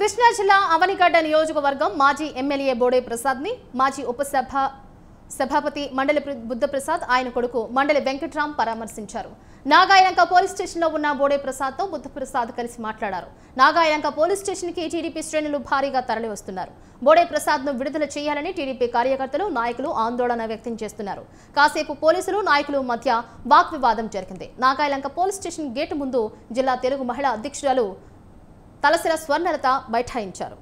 కృష్ణా జిల్లా అవనిగడ్డ నియోజకవర్గం మాజీ ఎమ్మెల్యే బోడే ప్రసాద్ ని మాజీ ఉపసభ సభాపతి మండలి బుద్ధప్రసాద్ ఆయన కొడుకు మండలి వెంకట్రామ్ పరామర్శించారు నాగాయలంక పోలీస్ స్టేషన్లో ఉన్న బోడే ప్రసాద్తో బుద్ధప్రసాద్ కలిసి మాట్లాడారు నాగాయలంక పోలీస్ స్టేషన్కి టీడీపీ శ్రేణులు భారీగా తరలివస్తున్నారు బోడే ప్రసాద్ను విడుదల చేయాలని టీడీపీ కార్యకర్తలు నాయకులు ఆందోళన వ్యక్తం చేస్తున్నారు కాసేపు పోలీసులు నాయకులు మధ్య వాగ్వివాదం జరిగింది నాగాయలంక పోలీస్ స్టేషన్ గేటు ముందు జిల్లా తెలుగు మహిళా అధ్యక్షురాలు తలసిర స్వర్ణలత బైఠాయించారు